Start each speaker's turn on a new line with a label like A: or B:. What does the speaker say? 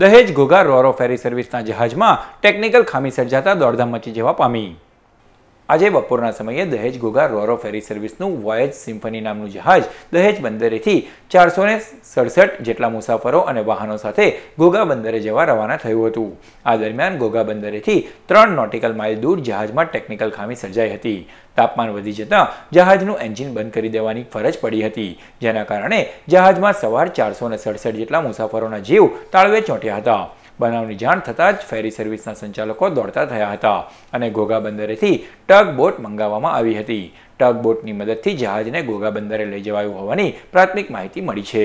A: દહેજ ઘોઘા રોરો ફેરી સર્વિસના જહાજમાં ટેકનિકલ ખામી સર્જાતા દોડધામ મચી જવા પામી આજે બપોરના સમયે દહેજ ઘોઘા રોરો ફેરી સર્વિસનું વોયેજ સિમ્ફની નામનું જહાજ દહેજ બંદરેથી ચારસો સડસઠ જેટલા મુસાફરો અને વાહનો સાથે ઘોઘા બંદરે જવા રવાના થયું હતું આ દરમિયાન ઘોઘા બંદરેથી ત્રણ નોટિકલ માઇલ દૂર જહાજમાં ટેકનિકલ ખામી સર્જાઈ હતી તાપમાન વધી જતાં જહાજનું એન્જિન બંધ કરી દેવાની ફરજ પડી હતી જેના કારણે જહાજમાં સવાર ચારસો સડસઠ જેટલા મુસાફરોના જીવ તાળવે ચોંટ્યા હતા બનાવની જાણ થતાં જ ફેરી સર્વિસના સંચાલકો દોડતા થયા હતા અને ઘોઘા બંદરેથી ટગ બોટ મંગાવવામાં આવી હતી ટગ બોટની મદદથી જહાજને ઘોઘા બંદરે લઈ જવાયું હોવાની પ્રાથમિક માહિતી મળી છે